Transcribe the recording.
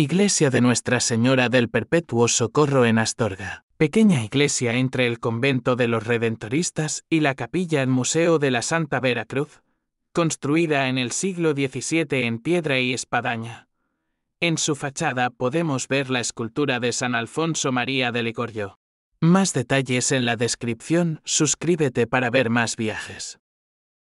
Iglesia de Nuestra Señora del Perpetuo Socorro en Astorga. Pequeña iglesia entre el convento de los Redentoristas y la capilla en Museo de la Santa Veracruz, construida en el siglo XVII en piedra y espadaña. En su fachada podemos ver la escultura de San Alfonso María de Ligorio. Más detalles en la descripción, suscríbete para ver más viajes.